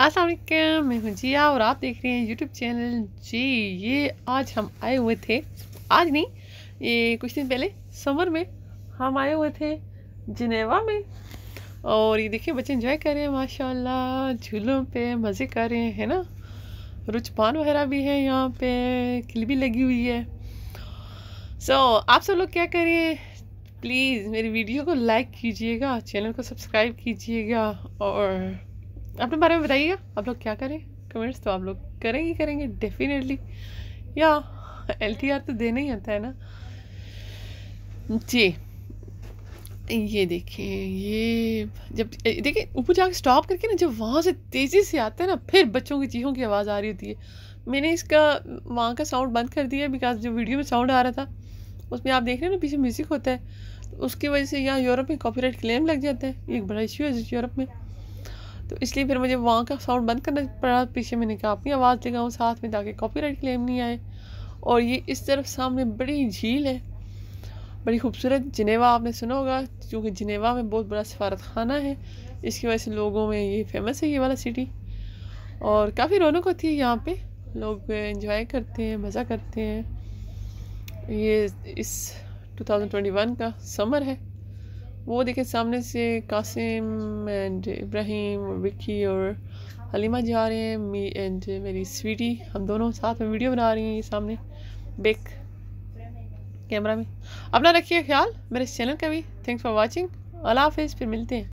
असलम मैं हूँ जिया और आप देख रहे हैं यूट्यूब चैनल जी ये आज हम आए हुए थे आज नहीं ये कुछ दिन पहले समर में हम आए हुए थे जिनेवा में और ये देखिए बच्चे इन्जॉय कर रहे हैं माशाल्लाह झूलों पे मज़े कर रहे हैं है ना रुचपान वगैरह भी है यहाँ पे किल भी लगी हुई है सो so, आप सब लोग क्या करिए प्लीज़ मेरी वीडियो को लाइक कीजिएगा चैनल को सब्सक्राइब कीजिएगा और अपने बारे में बताइएगा आप लोग क्या करें कमेंट्स तो आप लोग करेंगे करेंगे डेफिनेटली या एल तो देना ही आता है ना जी ये देखिए ये जब देखिए ऊपर जाकर स्टॉप करके ना जब वहाँ से तेज़ी से आता है ना फिर बच्चों की चीहों की आवाज़ आ रही होती है मैंने इसका वहाँ का साउंड बंद कर दिया बिकॉज जो वीडियो में साउंड आ रहा था उसमें आप देख रहे हैं ना पीछे म्यूज़िक होता है तो उसकी वजह से यहाँ यूरोप में कॉपीराइट क्लेम लग जाता है ये एक बड़ा इशू है यूरोप में तो इसलिए फिर मुझे वहाँ का साउंड बंद करना पड़ा पीछे मैंने कहा अपनी आवाज़ लगाऊँ साथ में ताकि कॉपीराइट क्लेम नहीं आए और ये इस तरफ सामने बड़ी झील है बड़ी खूबसूरत जिनेवा आपने सुना होगा क्योंकि जिनेवा में बहुत बड़ा सफारत खाना है इसकी वजह से लोगों में ये फेमस है ये वाला सिटी और काफ़ी रौनक होती है यहाँ पे लोग एंजॉय करते हैं मज़ा करते हैं ये इस 2021 का समर है वो देखे सामने से कासिम एंड इब्राहिम विक्की और हलीमा जा रहे हैं मी एंड मेरी स्वीटी हम दोनों साथ में वीडियो बना रही हैं ये सामने बेक कैमरा में अपना रखिए ख्याल मेरे चैनल का भी थैंक्स फॉर वाचिंग अल्लाह हाफिज़ फिर मिलते हैं